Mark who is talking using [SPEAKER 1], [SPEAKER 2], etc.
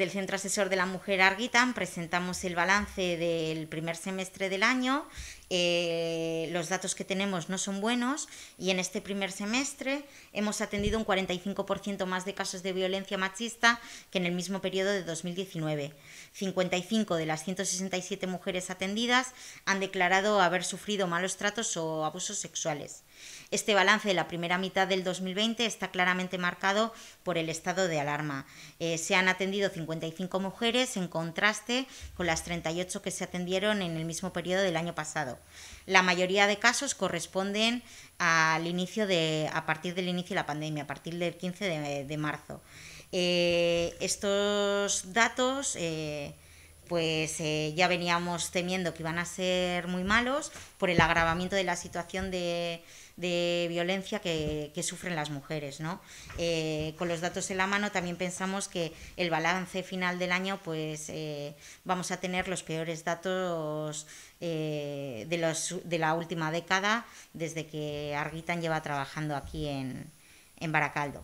[SPEAKER 1] del Centro Asesor de la Mujer Arguitán... presentamos el balance del primer semestre del año eh, los datos que tenemos no son buenos y en este primer semestre hemos atendido un 45% más de casos de violencia machista que en el mismo periodo de 2019. 55 de las 167 mujeres atendidas han declarado haber sufrido malos tratos o abusos sexuales. Este balance de la primera mitad del 2020 está claramente marcado por el estado de alarma. Eh, se han atendido 55 mujeres en contraste con las 38 que se atendieron en el mismo periodo del año pasado. La mayoría de casos corresponden al inicio de, a partir del inicio de la pandemia, a partir del 15 de, marzo. Eh, estos datos eh, pues eh, ya veníamos temiendo que iban a ser muy malos por el agravamiento de la situación de, violencia que, sufren las mujeres. ¿no? Eh, con los datos en la mano también pensamos que el balance final del año pues eh, vamos a tener los peores datos de, la última década desde que Arguitan lleva trabajando aquí en Baracaldo.